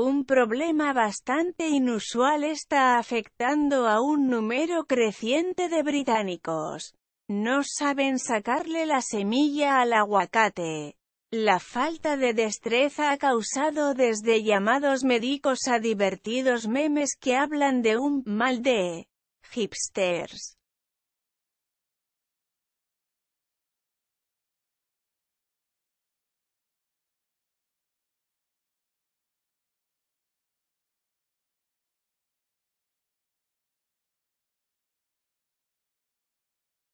Un problema bastante inusual está afectando a un número creciente de británicos. No saben sacarle la semilla al aguacate. La falta de destreza ha causado desde llamados médicos a divertidos memes que hablan de un mal de hipsters.